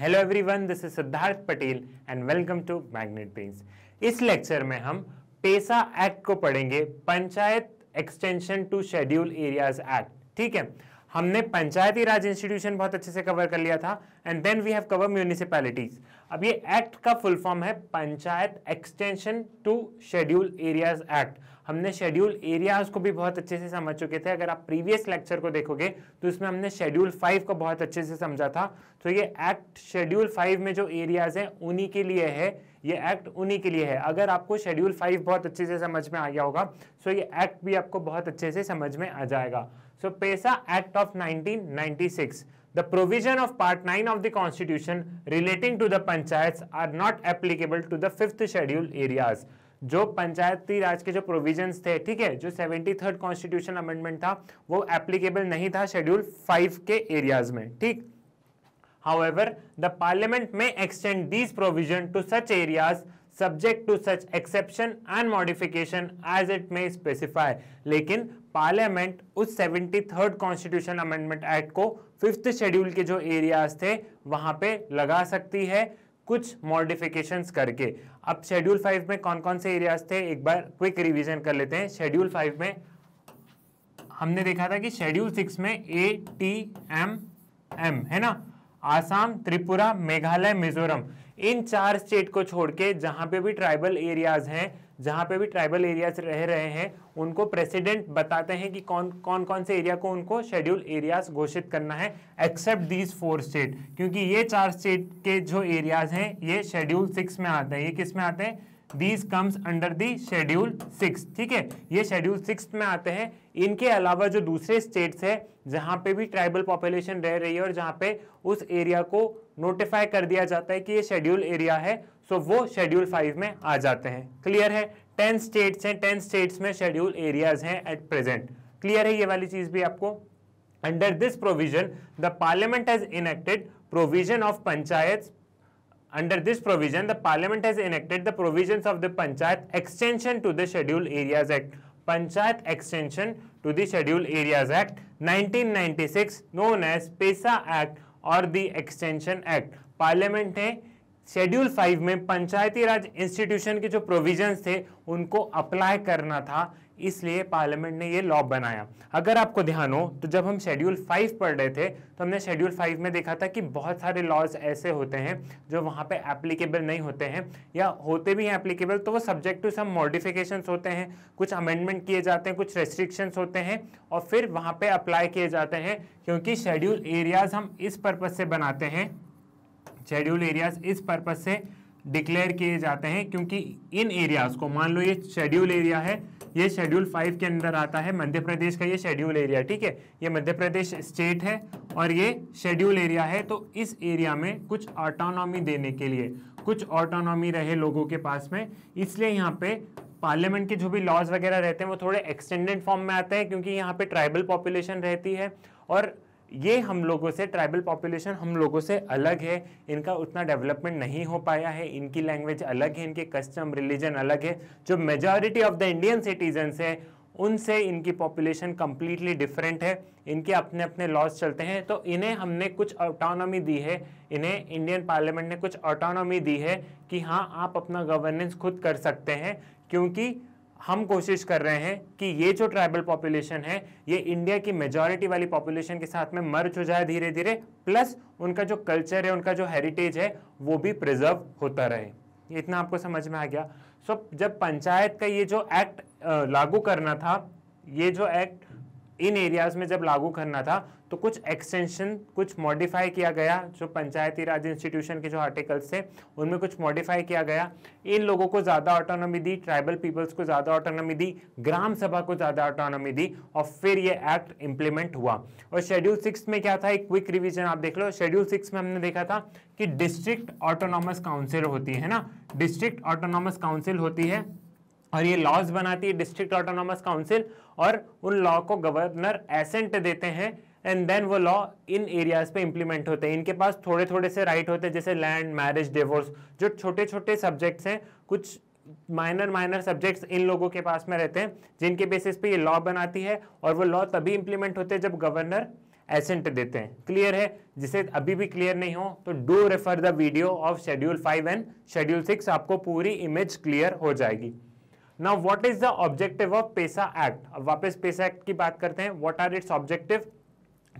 Hello everyone this is Siddharth Patel and welcome to Magnet Brains इस lecture में हम PESA act को पढ़ेंगे panchayat extension to schedule areas act ठीक है हमने पंचायती राज इंस्टीट्यूशन बहुत अच्छे से कवर कर लिया था and then we have cover municipalities अब ये एक्ट का फुल फॉर्म है panchayat extension to schedule areas act हमने शेड्यूल एरियाज को भी बहुत अच्छे से समझ चुके थे अगर आप प्रीवियस लेक्चर को देखोगे तो इसमें हमने शेड्यूल फाइव को बहुत अच्छे से समझा था तो ये एक्ट शेड्यूल फाइव में जो एरियाज हैं उन्हीं के लिए है ये एक्ट उन्हीं के लिए है अगर आपको शेड्यूल फाइव बहुत अच्छे से समझ में आ गया होगा सो तो ये एक्ट भी आपको बहुत अच्छे से समझ में आ जाएगा so PESA Act of nineteen the provision of part 9 of the constitution relating to the panchayats are not applicable to the fifth schedule areas जो पंचायती राज के जो प्रोविजंस थे ठीक है जो सेवेंटी थर्ड कॉन्स्टिट्यूशन अमेंडमेंट था वो एप्लीकेबल नहीं था शेड्यूल फाइव के एरियाज में ठीक however the parliament may extend these provision to such areas subject to such exception and modification as it may specify लेकिन पार्लियामेंट उस seventy third constitution amendment act को फिफ्थ शेड्यूल के जो areas थे वहां पे लगा सकती है कुछ मॉडिफिकेशंस करके अब शेड्यूल फाइव में कौन कौन से एरियाज थे एक बार क्विक रिवीजन कर लेते हैं शेड्यूल फाइव में हमने देखा था कि शेड्यूल सिक्स में ए टी एम एम है ना आसाम त्रिपुरा मेघालय मिजोरम इन चार स्टेट को छोड़ के जहाँ पे भी ट्राइबल एरियाज हैं जहाँ पे भी ट्राइबल एरियाज रह रहे हैं उनको प्रेसिडेंट बताते हैं कि कौन कौन कौन से एरिया को उनको शेड्यूल एरियाज घोषित करना है एक्सेप्ट दीज फोर स्टेट क्योंकि ये चार स्टेट के जो एरियाज हैं ये शेड्यूल सिक्स में आते हैं ये किस में आते हैं these comes under the schedule six ठीक है ये शेड्यूल सिक्स में आते हैं इनके अलावा जो दूसरे स्टेट्स है जहां पे भी ट्राइबल पॉपुलेशन रह रही है और जहां पे उस एरिया को नोटिफाई कर दिया जाता है कि ये शेड्यूल एरिया है सो वो शेड्यूल फाइव में आ जाते हैं क्लियर है टेन स्टेट्स हैं टेन स्टेट्स में शेड्यूल एरियाज हैं एट प्रेजेंट क्लियर है ये वाली चीज़ भी आपको under this provision the parliament has enacted provision of panchayat Under this provision, the Parliament has enacted the provisions of the Panchayat Extension to the Scheduled Areas Act. Panchayat Extension to the Scheduled Areas Act 1996 known as PESA Act और the extension act parliament ने schedule five में पंचायती राज institution के जो provisions थे उनको apply करना था इसलिए पार्लियामेंट ने ये लॉ बनाया अगर आपको ध्यान हो तो जब हम शेड्यूल फाइव पढ़ रहे थे तो हमने शेड्यूल फाइव में देखा था कि बहुत सारे लॉज ऐसे होते हैं जो वहाँ पे एप्लीकेबल नहीं होते हैं या होते भी हैं एप्लीकेबल तो वो सब्जेक्ट टू सम मॉडिफिकेशंस होते हैं कुछ अमेंडमेंट किए जाते हैं कुछ रेस्ट्रिक्शंस होते हैं और फिर वहाँ पर अप्लाई किए जाते हैं क्योंकि शेड्यूल एरियाज़ हम इस पर्पज़ से बनाते हैं शेड्यूल एरियाज़ इस पर्पज़ से डिक्लेयर किए जाते हैं क्योंकि इन एरियाज़ को मान लो ये शेड्यूल एरिया है ये शेड्यूल फाइव के अंदर आता है मध्य प्रदेश का ये शेड्यूल एरिया ठीक है ये मध्य प्रदेश स्टेट है और ये शेड्यूल एरिया है तो इस एरिया में कुछ ऑटोनॉमी देने के लिए कुछ ऑटोनॉमी रहे लोगों के पास में इसलिए यहाँ पे पार्लियामेंट के जो भी लॉज वगैरह रहते हैं वो थोड़े एक्सटेंडेड फॉर्म में आते हैं क्योंकि यहाँ पे ट्राइबल पॉपुलेशन रहती है और ये हम लोगों से ट्राइबल पॉपुलेशन हम लोगों से अलग है इनका उतना डेवलपमेंट नहीं हो पाया है इनकी लैंग्वेज अलग है इनके कस्टम रिलीजन अलग है जो majority of the Indian citizens है उनसे इनकी पॉपुलेशन कम्प्लीटली डिफरेंट है इनके अपने अपने लॉज चलते हैं तो इन्हें हमने कुछ ऑटोनॉमी दी है इन्हें इंडियन पार्लियामेंट ने कुछ ऑटोनॉमी दी है कि हाँ आप अपना गवर्नेंस खुद कर सकते हैं क्योंकि हम कोशिश कर रहे हैं कि ये जो ट्राइबल पॉपुलेशन है ये इंडिया की मेजॉरिटी वाली पॉपुलेशन के साथ में मर्ज हो जाए धीरे धीरे प्लस उनका जो कल्चर है उनका जो हेरिटेज है वो भी प्रिजर्व होता रहे इतना आपको समझ में आ गया सो जब पंचायत का ये जो एक्ट लागू करना था ये जो एक्ट इन एरियाज में जब लागू करना था तो कुछ एक्सटेंशन कुछ मॉडिफाई किया गया जो पंचायती राज इंस्टीट्यूशन के जो आर्टिकल्स थे उनमें कुछ मॉडिफाई किया गया इन लोगों को ज़्यादा ऑटोनॉमी दी ट्राइबल पीपल्स को ज़्यादा ऑटोनॉमी दी ग्राम सभा को ज़्यादा ऑटोनॉमी दी और फिर ये एक्ट इंप्लीमेंट हुआ और शेड्यूल सिक्स में क्या था एक क्विक रिविजन आप देख लो शेड्यूल सिक्स में हमने देखा था कि डिस्ट्रिक्ट ऑटोनॉमस काउंसिल होती है ना डिस्ट्रिक्ट ऑटोनॉमस काउंसिल होती है और ये लॉज बनाती है डिस्ट्रिक्ट ऑटोनॉमस काउंसिल और उन लॉ को गवर्नर एसेंट देते हैं एंड देन वो लॉ इन एरियाज पे इम्प्लीमेंट होते हैं इनके पास थोड़े थोड़े से राइट होते हैं जैसे लैंड मैरिज डिवोर्स जो छोटे छोटे सब्जेक्ट्स हैं कुछ माइनर माइनर सब्जेक्ट्स इन लोगों के पास में रहते हैं जिनके बेसिस पे ये लॉ बनाती है और वो लॉ तभी इम्प्लीमेंट होते हैं जब गवर्नर एसेंट देते हैं क्लियर है जिसे अभी भी क्लियर नहीं हो तो do refer the video of schedule five and schedule six आपको पूरी इमेज क्लियर हो जाएगी now what is the objective of PESA Act अब वापस पेसा एक्ट की बात करते हैं what are its objective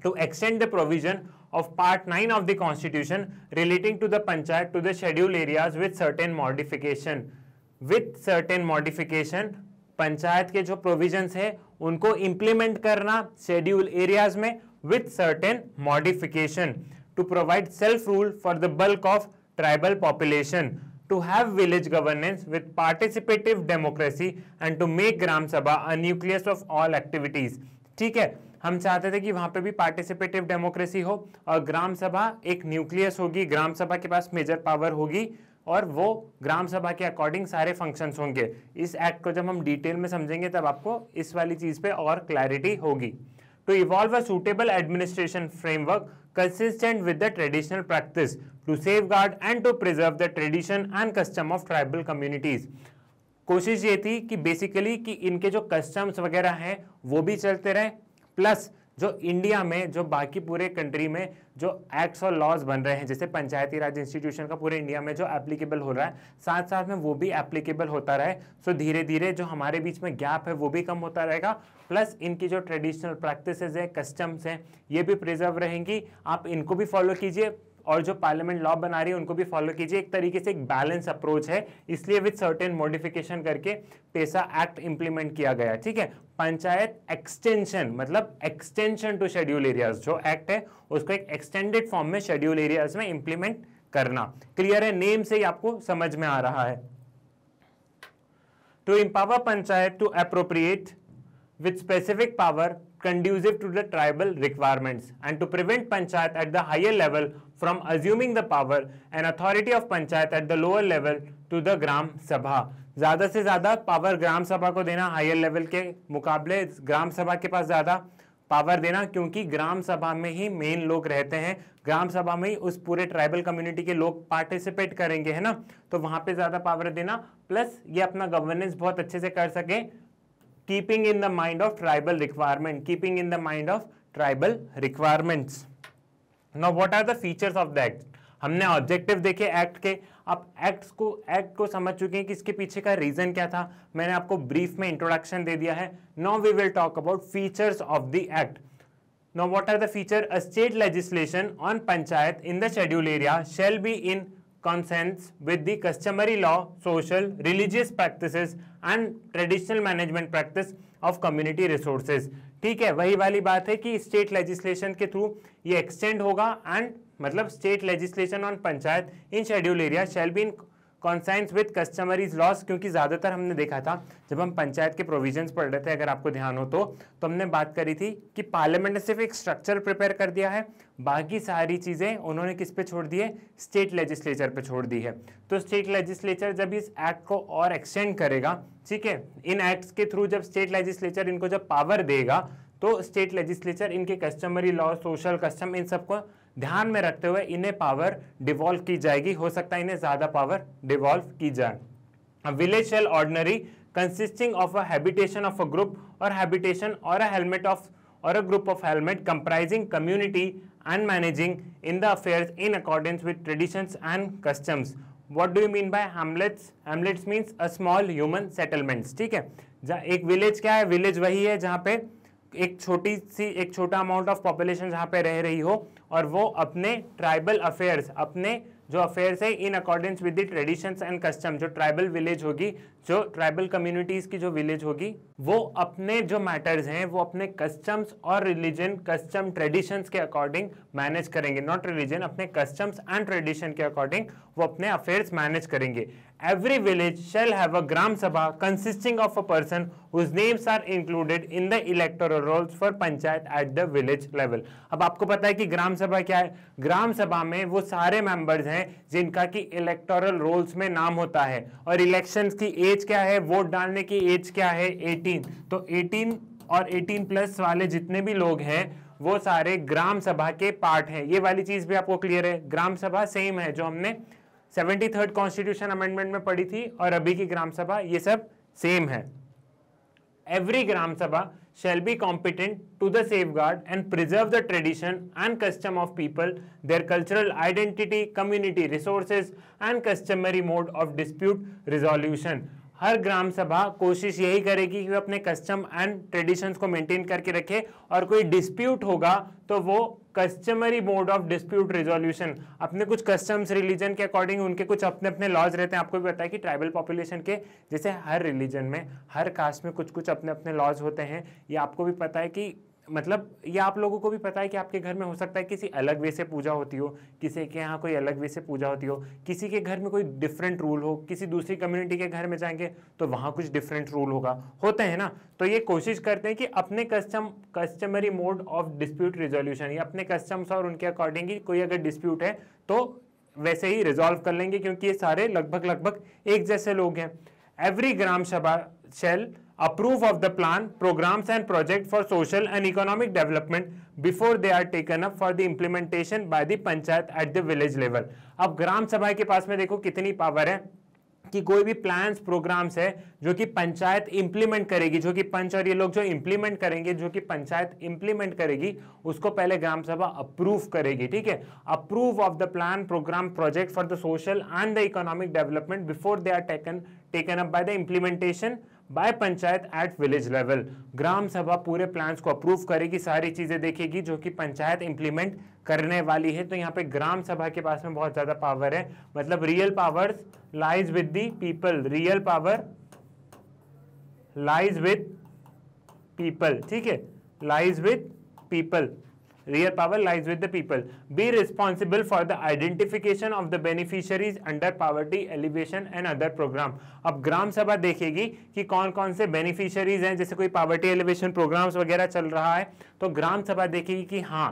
to extend the provision of part nine of the constitution relating to the panchayat to the schedule areas with certain modification with certain modification panchayat के जो provisions है उनको इंप्लीमेंट करना schedule areas में with certain modification to provide self rule for the bulk of tribal population to have village governance with participative democracy and to make Gram Sabha a nucleus of all activities. ठीक है हम चाहते थे कि वहां पे भी पार्टिसिपेटिव डेमोक्रेसी हो और ग्राम सभा एक न्यूक्लियस होगी ग्राम सभा के पास मेजर पावर होगी और वो ग्राम सभा के अकॉर्डिंग सारे फंक्शंस होंगे इस एक्ट को जब हम डिटेल में समझेंगे तब आपको इस वाली चीज़ पे और क्लैरिटी होगी to evolve a suitable administration framework consistent with the traditional practice to safeguard and to preserve the tradition and custom of tribal communities. कोशिश ये थी कि बेसिकली कि इनके जो कस्टम्स वगैरह हैं वो भी चलते रहें प्लस जो इंडिया में जो बाकी पूरे कंट्री में जो एक्ट्स और लॉज बन रहे हैं जैसे पंचायती राज इंस्टीट्यूशन का पूरे इंडिया में जो एप्लीकेबल हो रहा है साथ साथ में वो भी एप्लीकेबल होता रहे सो धीरे धीरे जो हमारे बीच में गैप है वो भी कम होता रहेगा प्लस इनकी जो ट्रेडिशनल प्रैक्टिसेस हैं कस्टम्स हैं ये भी प्रिजर्व रहेंगी आप इनको भी फॉलो कीजिए और जो पार्लियामेंट लॉ बना रही है उनको भी फॉलो कीजिए एक तरीके से एक बैलेंस अप्रोच है इसलिए विद सर्टेन मॉडिफिकेशन करके पेशा एक्ट इंप्लीमेंट किया गया ठीक है पंचायत एक्सटेंशन मतलब एक्सटेंशन टू शेड्यूल एरियाज जो एक्ट है उसको एक एक्सटेंडेड फॉर्म में शेड्यूल एरियाज में इंप्लीमेंट करना क्लियर है नेम से ही आपको समझ में आ रहा है to empower panchayat to appropriate with specific power conducive to the tribal requirements and to prevent panchayat at the higher level from assuming the power and authority of panchayat at the lower level to the gram sabha ज़्यादा से ज़्यादा power ग्राम सभा को देना higher level के मुकाबले ग्राम सभा के पास ज़्यादा पावर देना क्योंकि ग्राम सभा में ही मेन लोग रहते हैं ग्राम सभा में ही उस पूरे ट्राइबल कम्युनिटी के लोग पार्टिसिपेट करेंगे है ना तो वहाँ पे ज़्यादा पावर देना प्लस ये अपना गवर्नेंस बहुत अच्छे से कर सकें keeping in the mind of tribal requirement keeping in the mind of tribal requirements now what are the features of the act हमने ऑब्जेक्टिव देखे एक्ट के अब एक्ट को एक्ट को समझ चुके हैं कि इसके पीछे का रीजन क्या था मैंने आपको ब्रीफ में इंट्रोडक्शन दे दिया है now we will talk about features of the act now what are the feature a state legislation on panchayat in the schedule area shall be in consents with the customary law, social, religious practices and traditional management practice of community resources. ठीक है वही वाली बात है कि state legislation के through ये extend होगा एंड मतलब state legislation on panchayat in schedule area shall be in consonance with customary laws क्योंकि ज़्यादातर हमने देखा था जब हम पंचायत के प्रोविजंस पढ़ रहे थे अगर आपको ध्यान हो तो तो हमने बात करी थी कि पार्लियामेंट ने सिर्फ एक स्ट्रक्चर प्रिपेयर कर दिया है बाकी सारी चीज़ें उन्होंने किस पे छोड़ दी है स्टेट लेजिस्लेचर पे छोड़ दी है तो स्टेट लेजिस्लेचर जब इस एक्ट को और एक्सटेंड करेगा ठीक है इन एक्ट्स के थ्रू जब स्टेट लेजिस्लेचर इनको जब पावर देगा तो स्टेट लेजिस्लेचर इनके कस्टमरी लॉ सोशल कस्टम इन सबको ध्यान में रखते हुए इन्हें पावर डिवॉल्व की जाएगी हो सकता है इन्हें ज़्यादा पावर डिवॉल्व की जाए village shell ordinary consisting of a habitation of a group और हैबिटेशन और अ हेलमेट ऑफ और a group of helmet comprising community and managing in the affair in accordance with traditions and customs what do you mean by Hamlet's Hamlet's means a small human settlements ठीक है एक village क्या है village वही है जहाँ पे एक छोटी सी एक छोटा अमाउंट ऑफ पॉपुलेशन जहाँ पे रह रही हो और वो अपने ट्राइबल अफेयर्स अपने जो अफेयर्स है in accordance with the traditions and custom जो ट्राइबल विलेज होगी जो ट्राइबल कम्युनिटीज की जो विलेज होगी वो अपने जो मैटर्स हैं वो अपने कस्टम्स और रिलीजन कस्टम ट्रेडिशंस के अकॉर्डिंग मैनेज करेंगे नॉट रिलीजन अपने कस्टम्स एंड ट्रेडिशन के अकॉर्डिंग वो अपने अफेयर्स मैनेज करेंगे every village shall have a gram sabha consisting of a person whose names are included in the electoral rolls for panchayat at the village level अब आपको पता है कि ग्राम सभा क्या है ग्राम सभा में वो सारे मेंबर्स हैं जिनका कि इलेक्टोरल रोल्स में नाम होता है और इलेक्शंस की एज एज क्या है वोट डालने की एज क्या है 18 तो 18 और 18 प्लस वाले जितने भी लोग हैं वो सारे ग्राम सभा के पार्ट हैं ये वाली चीज भी आपको क्लियर है ग्राम सभा सेम है जो हमने सेवेंटी थर्ड कॉन्स्टिट्यूशन अमेंडमेंट में पढ़ी थी और अभी की ग्राम सभा ये सब सेम है every gram sabha shall be competent to the safeguard and preserve the tradition and custom of people their cultural identity community resources and customary mode of dispute resolution हर ग्राम सभा कोशिश यही करेगी कि वो अपने कस्टम एंड ट्रेडिशंस को maintain करके रखे और कोई डिस्प्यूट होगा तो वो customary mode of dispute resolution अपने कुछ कस्टम्स रिलीजन के अकॉर्डिंग उनके कुछ अपने अपने लॉज रहते हैं आपको भी पता है कि ट्राइबल पॉपुलेशन के जैसे हर रिलीजन में हर कास्ट में कुछ कुछ अपने अपने लॉज होते हैं ये आपको भी पता है कि मतलब ये आप लोगों को भी पता है कि आपके घर में हो सकता है किसी अलग वे से पूजा होती हो किसी के यहाँ कोई अलग वे से पूजा होती हो किसी के घर में कोई डिफरेंट रूल हो किसी दूसरी कम्युनिटी के घर में जाएंगे तो वहाँ कुछ डिफरेंट रूल होगा होते हैं ना तो ये कोशिश करते हैं कि अपने custom customary mode of dispute resolution या अपने कस्टम्स और उनके अकॉर्डिंग ही कोई अगर डिस्प्यूट है तो वैसे ही रिजॉल्व कर लेंगे क्योंकि ये सारे लगभग लगभग एक जैसे लोग हैं every gram sabha shall approve of the plan, programs and projects for social and economic development before they are taken up for the implementation by the panchayat at the village level. अब ग्राम सभा के पास में देखो कितनी पावर है कि कोई भी प्लान्स प्रोग्राम्स है जो कि पंचायत इंप्लीमेंट करेगी जो कि पंच और ये लोग जो इंप्लीमेंट करेंगे जो कि पंचायत इंप्लीमेंट करेगी उसको पहले ग्राम सभा अप्रूव करेगी ठीक है approve of the plan programme project for the social and the economic development before they are taken taken up by the implementation by panchayat at village level gram sabha पूरे प्लान्स को अप्रूव करेगी सारी चीज़ें देखेगी जो कि पंचायत इंप्लीमेंट करने वाली है तो यहाँ पे ग्राम सभा के पास में बहुत ज़्यादा पावर है मतलब real power lies with the people real power lies with people ठीक है lies with people real power lies with the people. Be responsible for the identification of the beneficiaries under poverty elevation and other program. अब ग्राम सभा देखेगी कि कौन कौन से beneficiaries हैं जैसे कोई पावर्टी एलिवेशन प्रोग्राम्स वगैरह चल रहा है तो ग्राम सभा देखेगी कि हाँ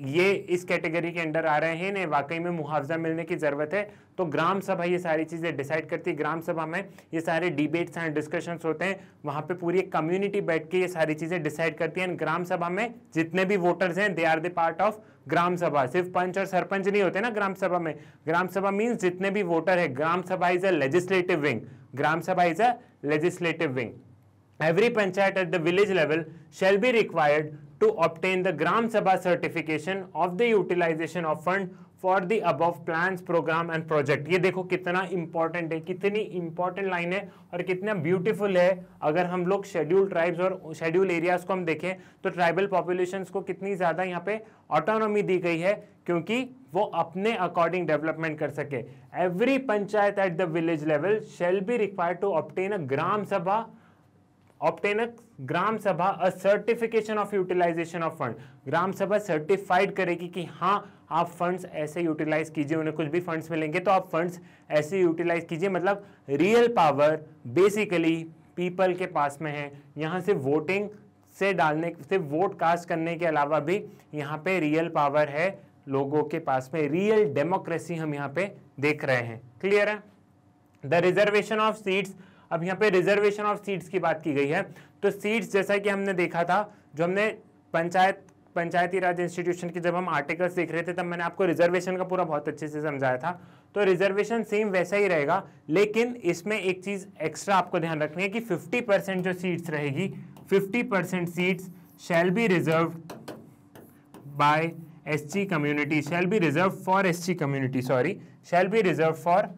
ये इस कैटेगरी के अंडर आ रहे हैं इन्हें वाकई में मुआवजा मिलने की ज़रूरत है तो ग्राम सभा ये सारी चीज़ें डिसाइड करती है ग्राम सभा में ये सारे डिबेट्स एंड डिस्कशंस होते हैं वहाँ पे पूरी एक कम्युनिटी बैठ के ये सारी चीज़ें डिसाइड करती है एंड ग्राम सभा में जितने भी वोटर्स हैं they are the part of gram sabha सिर्फ पंच और सरपंच नहीं होते ना ग्राम सभा में ग्राम सभा मीन्स जितने भी वोटर है gram sabha is a legislative wing gram sabha is a legislative wing every panchayat at the village level shall be required to obtain the gram sabha certification of the utilization of fund for the above plan programme and project ये देखो कितना important है कितनी important line है और कितना beautiful है अगर हम लोग शेड्यूल ट्राइब्स और शेड्यूल एरियाज को हम देखें तो ट्राइबल पॉपुलेशन को कितनी ज़्यादा यहाँ पे ऑटोनोमी दी गई है क्योंकि वो अपने अकॉर्डिंग डेवलपमेंट कर सके every panchayat at the village level shall be require to obtain a gram sabha obtain gram sabha a certification of utilization of fund gram sabha certified करेगी कि हाँ आप फंड्स ऐसे यूटिलाइज कीजिए उन्हें कुछ भी फंड्स मिलेंगे तो आप फंड्स ऐसे यूटिलाइज कीजिए मतलब रियल पावर बेसिकली पीपल के पास में है यहाँ से वोटिंग से डालने से वोट कास्ट करने के अलावा भी यहाँ पे रियल पावर है लोगों के पास में रियल डेमोक्रेसी हम यहाँ पे देख रहे हैं क्लियर है द रिजर्वेशन ऑफ सीट्स अब यहाँ पे रिजर्वेशन ऑफ सीट्स की बात की गई है तो सीट्स जैसा कि हमने देखा था जो हमने पंचायत पंचायती राज इंस्टीट्यूशन के जब हम आर्टिकल्स देख रहे थे तब मैंने आपको रिजर्वेशन का पूरा बहुत अच्छे से समझाया था तो रिजर्वेशन सेम वैसा ही रहेगा लेकिन इसमें एक चीज़ एक्स्ट्रा आपको ध्यान रखनी है कि 50 परसेंट जो सीट्स रहेगी 50 percent seats shall be reserve by S community shall be reserve for S community sorry shall be reserve for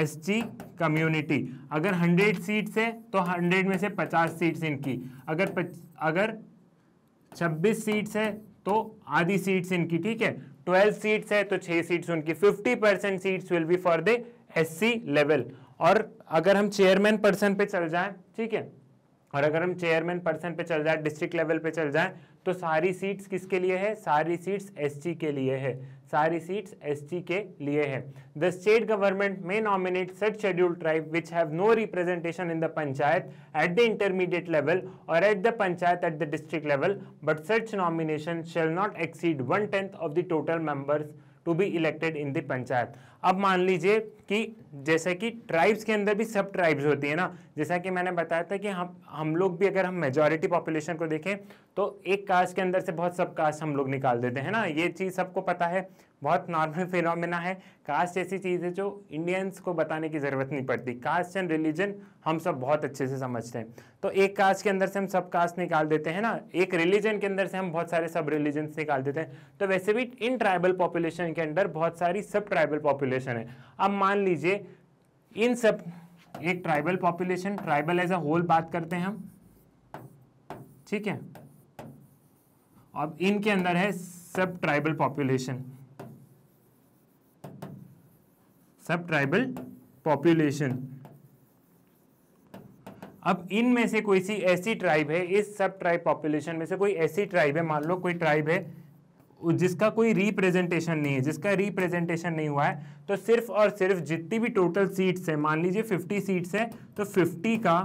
SG community अगर 100 सीट्स है तो 100 में से 50 सीट्स इनकी अगर अगर 26 सीट्स है तो आधी सीट्स इनकी ठीक है 12 सीट्स है तो 6 सीट्स उनकी 50 percent seats will be for the SC level और अगर हम चेयरमैन पर्सन पे चल जाएं ठीक है और अगर हम चेयरमैन पर्सन पे चल जाए डिस्ट्रिक्ट लेवल पे चल जाए तो सारी सीट्स किसके लिए है सारी सीट्स एसटी के लिए है सारी सीट्स एसटी के लिए है the state government may nominate such schedule tribe which have no representation in the panchayat at the intermediate level or at the panchayat at the district level but such nomination shall not exceed one tenth of the total members to be elected in the panchayat अब मान लीजिए कि जैसे कि tribes के अंदर भी सब ट्राइब्स होती है ना जैसा कि मैंने बताया था कि हम हम लोग भी अगर हम मेजॉरिटी पॉपुलेशन को देखें तो एक कास्ट के अंदर से बहुत सब कास्ट हम लोग निकाल देते हैं ना ये चीज़ सबको पता है बहुत नॉर्मल फिनोमिना है कास्ट ऐसी चीज़ है जो इंडियंस को बताने की ज़रूरत नहीं पड़ती कास्ट एंड रिलीजन हम सब बहुत अच्छे से समझते हैं तो एक कास्ट के अंदर से हम सब कास्ट निकाल देते हैं ना एक रिलीजन के अंदर से हम बहुत सारे सब रिलीजन निकाल देते हैं तो वैसे भी इन ट्राइबल पॉपुलेशन के अंदर बहुत सारी सब ट्राइबल पॉपुलेशन है अब मान लीजिए इन सब एक tribal population tribal as a whole बात करते हैं हम ठीक है अब इनके अंदर है सब ट्राइबल पॉपुलेशन सब ट्राइबल पॉपुलेशन अब इनमें से कोई सी ऐसी ट्राइब है इस सब ट्राइब पॉपुलेशन में से कोई ऐसी ट्राइब है मान लो कोई ट्राइब है जिसका कोई रिप्रेजेंटेशन नहीं है जिसका रिप्रेजेंटेशन नहीं हुआ है तो सिर्फ और सिर्फ जितनी भी टोटल सीट्स है मान लीजिए 50 सीट्स है तो 50 का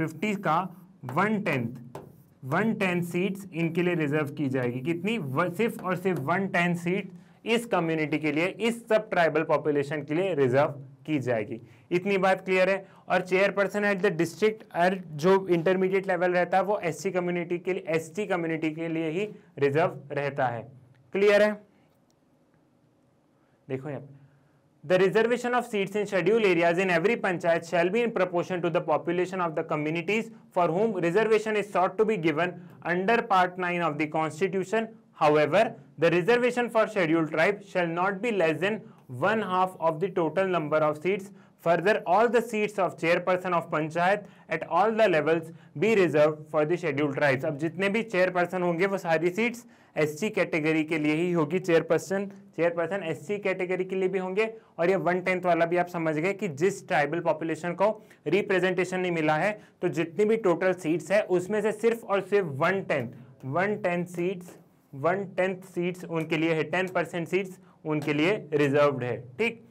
50 का one tenth one tenth seats इनके लिए रिजर्व की जाएगी कितनी सिर्फ और सिर्फ वन टेंथ सीट इस कम्युनिटी के लिए इस सब ट्राइबल पॉपुलेशन के लिए रिजर्व की जाएगी इतनी बात क्लियर है और चेयरपर्सन एट द डिस्ट्रिक्ट और जो इंटरमीडिएट लेवल रहता है वो एससी कम्युनिटी के लिए एसटी कम्युनिटी के लिए ही रिजर्व रहता है क्लियर है देखो यहाँ the reservation of seats in schedule areas in every panchayat shall be in proportion to the population of the communities for whom reservation is sought to be given under part nine of the constitution However, the reservation for scheduled tribe shall not be less than one half of the total number of seats. Further, all the seats of chairperson of panchayat at all the levels be reserved for the scheduled tribes. अब जितने भी chairperson होंगे वो सारी seats SC category के लिए ही होगी chairperson chairperson SC category के लिए भी होंगे और ये one tenth वाला भी आप समझ गए कि जिस tribal population को representation नहीं मिला है तो जितनी भी total seats है उसमें से सिर्फ और सिर्फ one tenth one tenth seats one tenth seats उनके लिए है टेन परसेंट सीट्स उनके लिए रिजर्व है ठीक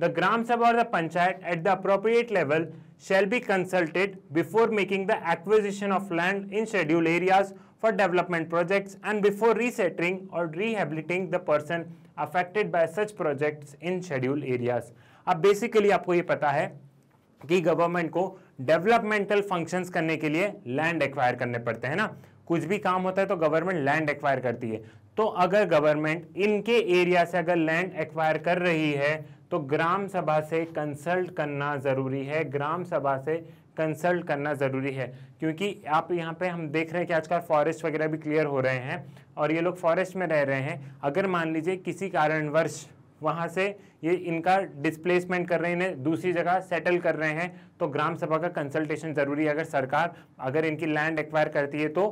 the gram sabha or the panchayat at the appropriate level shall be consulted before making the acquisition of land in schedule areas for development projects and before resettling or rehabilitating the person affected by such project in schedule areas अब basically आपको ये पता है कि government को developmental functions करने के लिए लैंड एक्वायर करने पड़ते हैं ना कुछ भी काम होता है तो गवर्नमेंट लैंड एक्वायर करती है तो अगर गवर्नमेंट इनके एरिया से अगर लैंड एक्वायर कर रही है तो ग्राम सभा से कंसल्ट करना ज़रूरी है ग्राम सभा से कंसल्ट करना ज़रूरी है क्योंकि आप यहाँ पे हम देख रहे हैं कि आजकल फॉरेस्ट वगैरह भी क्लियर हो रहे हैं और ये लोग फॉरेस्ट में रह रहे हैं अगर मान लीजिए किसी कारणवश वहाँ से ये इनका डिस्प्लेसमेंट कर रहे हैं दूसरी जगह सेटल कर रहे हैं तो ग्राम सभा का कंसल्टेशन ज़रूरी है अगर सरकार अगर इनकी लैंड एक्वायर करती है तो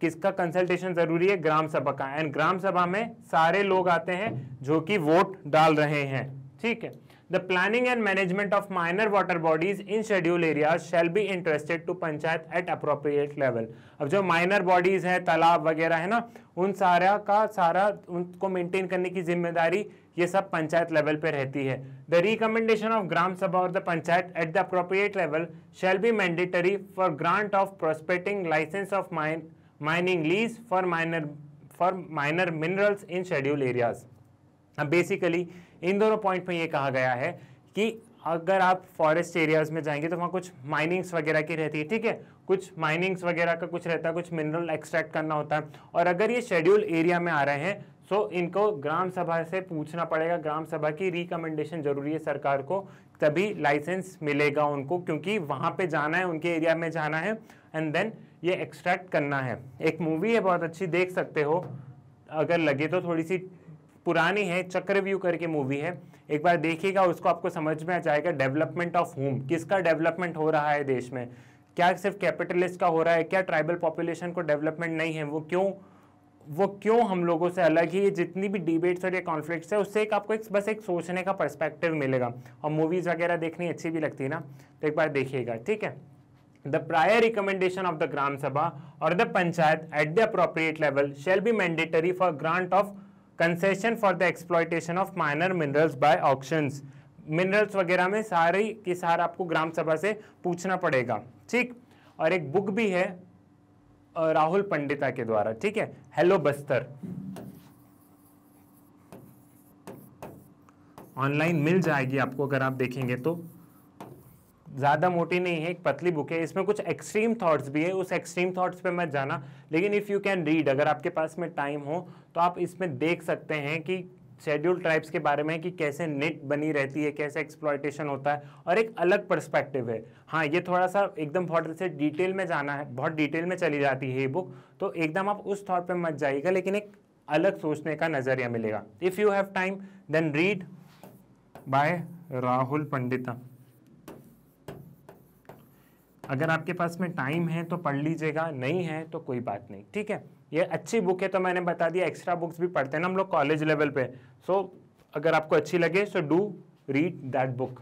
किसका कंसल्टेशन जरूरी है ग्राम सभा का एंड ग्राम सभा में सारे लोग आते हैं जो कि वोट डाल रहे हैं ठीक है the planning and management of minor water bodies in schedule area shall be interested to panchayat at appropriate level अब जो माइनर बॉडीज हैं तालाब वगैरह है ना उन सारा का सारा उनको मेंटेन करने की जिम्मेदारी ये सब पंचायत लेवल पे रहती है the recommendation of gram sabha or the panchayat at the appropriate level shall be mandatory for grant of prospecting licence of mine mining lease for minor for minor minerals in schedule areas अब basically इन दोनों point में ये कहा गया है कि अगर आप फॉरेस्ट एरियाज में जाएंगे तो वहाँ कुछ माइनिंग्स वगैरह की रहती है ठीक है कुछ माइनिंग्स वगैरह का कुछ रहता है कुछ मिनरल एक्सट्रैक्ट करना होता है और अगर ये शेड्यूल एरिया में आ रहे हैं तो इनको ग्राम सभा से पूछना पड़ेगा ग्राम सभा की रिकमेंडेशन जरूरी है सरकार को तभी लाइसेंस मिलेगा उनको क्योंकि वहाँ पर जाना है उनके एरिया में जाना है एंड देन ये एक्सट्रैक्ट करना है एक मूवी है बहुत अच्छी देख सकते हो अगर लगे तो थोड़ी सी पुरानी है चक्रव्यू करके मूवी है एक बार देखिएगा उसको आपको समझ में आ जाएगा डेवलपमेंट ऑफ होम किसका डेवलपमेंट हो रहा है देश में क्या सिर्फ कैपिटलिस्ट का हो रहा है क्या ट्राइबल पॉपुलेशन को डेवलपमेंट नहीं है वो क्यों वो क्यों हम लोगों से अलग ही जितनी भी डिबेट्स और ये कॉन्फ्लिक्ट्स है उससे एक आपको एक बस एक सोचने का पर्सपेक्टिव मिलेगा और मूवीज़ वगैरह देखनी अच्छी भी लगती है ना तो एक बार देखिएगा ठीक है the prior recommendation of the Gram Sabha or the Panchayat at the appropriate level shall be mandatory for grant of concession for the exploitation of minor minerals by auctions. Minerals वगैरह में सारी की सारा आपको ग्राम सभा से पूछना पड़ेगा ठीक और एक बुक भी है राहुल पंडिता के द्वारा ठीक है हेलो बस्तर ऑनलाइन मिल जाएगी आपको अगर आप देखेंगे तो ज़्यादा मोटी नहीं है एक पतली बुक है इसमें कुछ एक्सट्रीम थॉट्स भी है उस एक्सट्रीम थॉट्स पे मत जाना लेकिन इफ़ यू कैन रीड अगर आपके पास में टाइम हो तो आप इसमें देख सकते हैं कि शेड्यूल ट्राइब्स के बारे में कि कैसे नेट बनी रहती है कैसे एक्सप्लॉयटेशन होता है और एक अलग पर्सपेक्टिव है हाँ ये थोड़ा सा एकदम बहुत से डिटेल में जाना है बहुत डिटेल में चली जाती है ये बुक तो एकदम आप उस थॉट पर मत जाइएगा लेकिन एक अलग सोचने का नज़रिया मिलेगा if you have time then read by Rahul Pandita अगर आपके पास में टाइम है तो पढ़ लीजिएगा नहीं है तो कोई बात नहीं ठीक है ये अच्छी बुक है तो मैंने बता दिया एक्स्ट्रा बुक्स भी पढ़ते हैं ना हम लोग कॉलेज लेवल पे सो so, अगर आपको अच्छी लगे so do read that book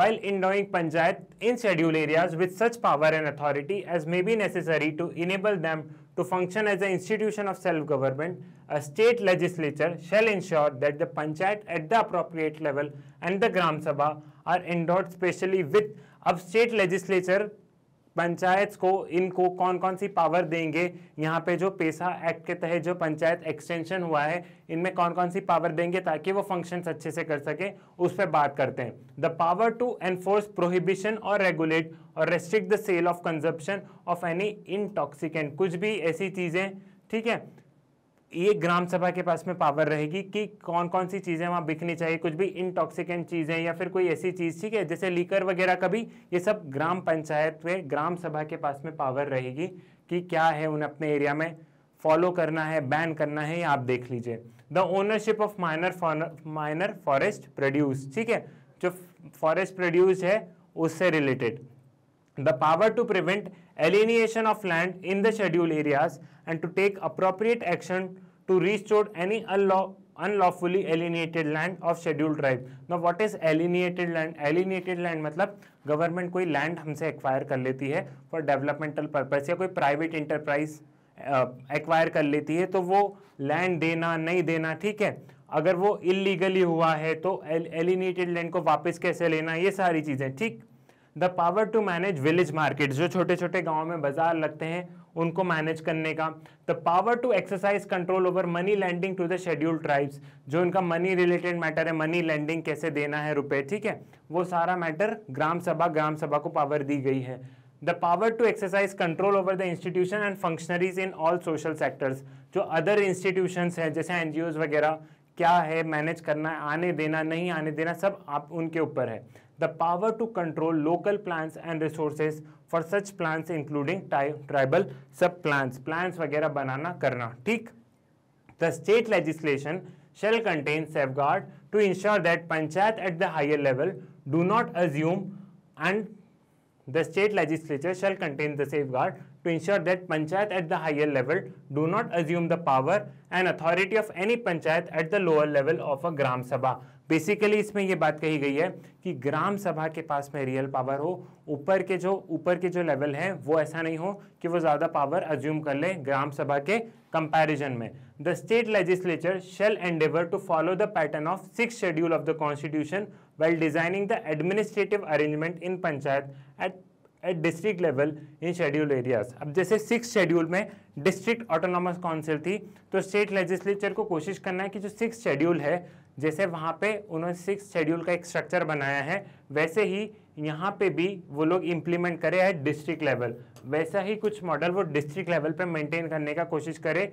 well in doing panchayat in schedule areas with such power and authority as may be necessary to enable them to function as a institution of self government a state legislature shall ensure that the panchayat at the appropriate level and the gram sabha are endowed specially with अब state legislature panchayat को इनको कौन कौन सी power देंगे यहाँ पे जो पेशा एक्ट के तहत जो पंचायत एक्सटेंशन हुआ है इनमें कौन कौन सी पावर देंगे ताकि वो फंक्शन अच्छे से कर सके उस पर बात करते हैं the power to enforce prohibition or regulate or restrict the sale of consumption of any intoxicant कुछ भी ऐसी चीज़ें ठीक है ये ग्राम सभा के पास में पावर रहेगी कि कौन कौन सी चीज़ें वहाँ बिकनी चाहिए कुछ भी इंटॉक्सिकेंट चीज़ें या फिर कोई ऐसी चीज़ ठीक है जैसे लीकर वगैरह का भी ये सब ग्राम पंचायत में ग्राम सभा के पास में पावर रहेगी कि क्या है उन्हें अपने एरिया में फॉलो करना है बैन करना है आप देख लीजिए the ownership of minor minor forest produce ठीक है जो फॉरेस्ट प्रोड्यूस है उससे related the power to prevent alienation of land in the schedule areas and to take appropriate action to reach any unlawfully alienated land of schedule tribe ना what is alienated land alienated land मतलब government कोई land हमसे acquire कर लेती है for developmental purpose या कोई private enterprise acquire कर लेती है तो वो लैंड देना नहीं देना ठीक है अगर वो इलीगली हुआ है तो एलिनेटेड लैंड को वापस कैसे लेना ये सारी चीज़ें ठीक the power to manage village market जो छोटे छोटे गाँव में बाजार लगते हैं उनको मैनेज करने का the power to exercise control over money lending to the schedule tribes जो इनका मनी रिलेटेड मैटर है मनी लैंडिंग कैसे देना है रुपए ठीक है वो सारा मैटर ग्राम सभा ग्राम सभा को पावर दी गई है the power to exercise control over the institution and functionaries in all social sectors जो अदर इंस्टीट्यूशन हैं जैसे एन वगैरह क्या है मैनेज करना है आने देना नहीं आने देना सब आप उनके ऊपर है the power to control local plans and resources for such plan including tribal sub plan plan वगैरह बनाना करना ठीक the state legislation shall contain safeguard to ensure that panchayat at the higher level do not assume and the state legislature shall contain the safeguard to ensure that panchayat at the higher level do not assume the power and authority of any panchayat at the lower level of a gram sabha basically इसमें ये बात कही गई है कि ग्राम सभा के पास में रियल पावर हो ऊपर के जो ऊपर के जो लेवल हैं वो ऐसा नहीं हो कि वो ज़्यादा पावर अज्यूम कर लें ग्राम सभा के कंपैरिजन में the state legislature shall endeavour to follow the pattern of six schedule of the constitution well designing the administrative arrangement in panchayat at at district level in schedule areas अब जैसे six schedule में district autonomous council थी तो state legislature को कोशिश करना है कि जो सिक्स शेड्यूल है जैसे वहाँ पे उन्होंने सिक्स शेड्यूल का एक स्ट्रक्चर बनाया है वैसे ही यहाँ पे भी वो लोग इम्प्लीमेंट करे है डिस्ट्रिक्ट लेवल वैसा ही कुछ मॉडल वो डिस्ट्रिक्ट लेवल पे मेंटेन करने का कोशिश करे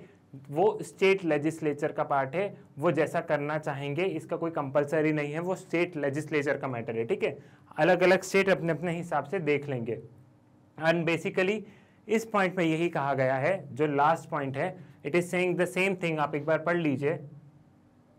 वो स्टेट लेजिस्लेचर का पार्ट है वो जैसा करना चाहेंगे इसका कोई कंपलसरी नहीं है वो स्टेट लेजिस्लेचर का मैटर है ठीक है अलग अलग स्टेट अपने अपने हिसाब से देख लेंगे एंड बेसिकली इस पॉइंट में यही कहा गया है जो लास्ट पॉइंट है it is saying the same thing आप एक बार पढ़ लीजिए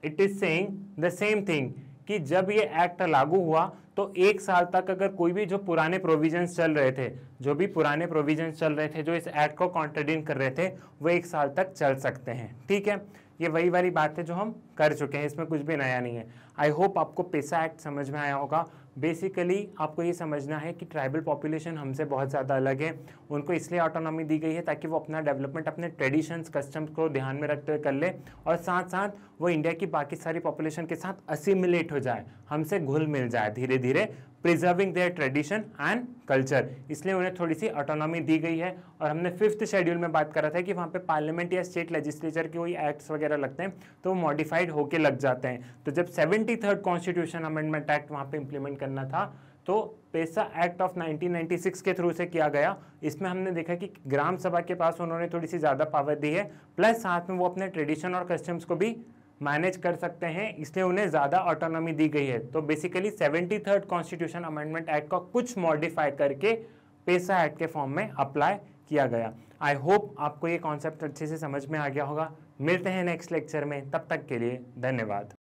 it is saying the same thing कि जब ये एक्ट लागू हुआ तो एक साल तक अगर कोई भी जो पुराने प्रोविजंस चल रहे थे जो भी पुराने प्रोविजंस चल रहे थे जो इस एक्ट को कॉन्ट्रडिन कर रहे थे वो एक साल तक चल सकते हैं ठीक है ये वही वाली बात है जो हम कर चुके हैं इसमें कुछ भी नया नहीं है आई होप आपको पेशा एक्ट समझ में आया होगा बेसिकली आपको ये समझना है कि ट्राइबल पॉपुलेशन हमसे बहुत ज़्यादा अलग है उनको इसलिए ऑटोनॉमी दी गई है ताकि वो अपना डेवलपमेंट अपने ट्रेडिशंस कस्टम्स को ध्यान में रखते हुए कर ले और साथ साथ वो इंडिया की बाकी सारी पॉपुलेशन के साथ असिमिलेट हो जाए हमसे घुल मिल जाए धीरे धीरे preserving their tradition and culture इसलिए उन्हें थोड़ी सी ऑटोनॉमी दी गई है और हमने फिफ्थ शेड्यूल में बात करा था कि वहाँ पे पार्लियामेंट या स्टेट लेजिस्लेचर के कोई एक्ट्स वगैरह लगते हैं तो वो मॉडिफाइड होके लग जाते हैं तो जब seventy third constitution amendment act वहाँ पर इम्प्लीमेंट करना था तो पेसा एक्ट ऑफ 1996 के थ्रू से किया गया इसमें हमने देखा कि ग्राम सभा के पास उन्होंने थोड़ी सी ज़्यादा पावर दी है प्लस साथ में वो अपने ट्रेडिशन और कस्टम्स को भी मैनेज कर सकते हैं इसलिए उन्हें ज़्यादा ऑटोनॉमी दी गई है तो basically seventy third constitution amendment act का कुछ मॉडिफाई करके पेशा एक्ट के फॉर्म में अप्लाई किया गया आई होप आपको ये कॉन्सेप्ट अच्छे से समझ में आ गया होगा मिलते हैं नेक्स्ट लेक्चर में तब तक के लिए धन्यवाद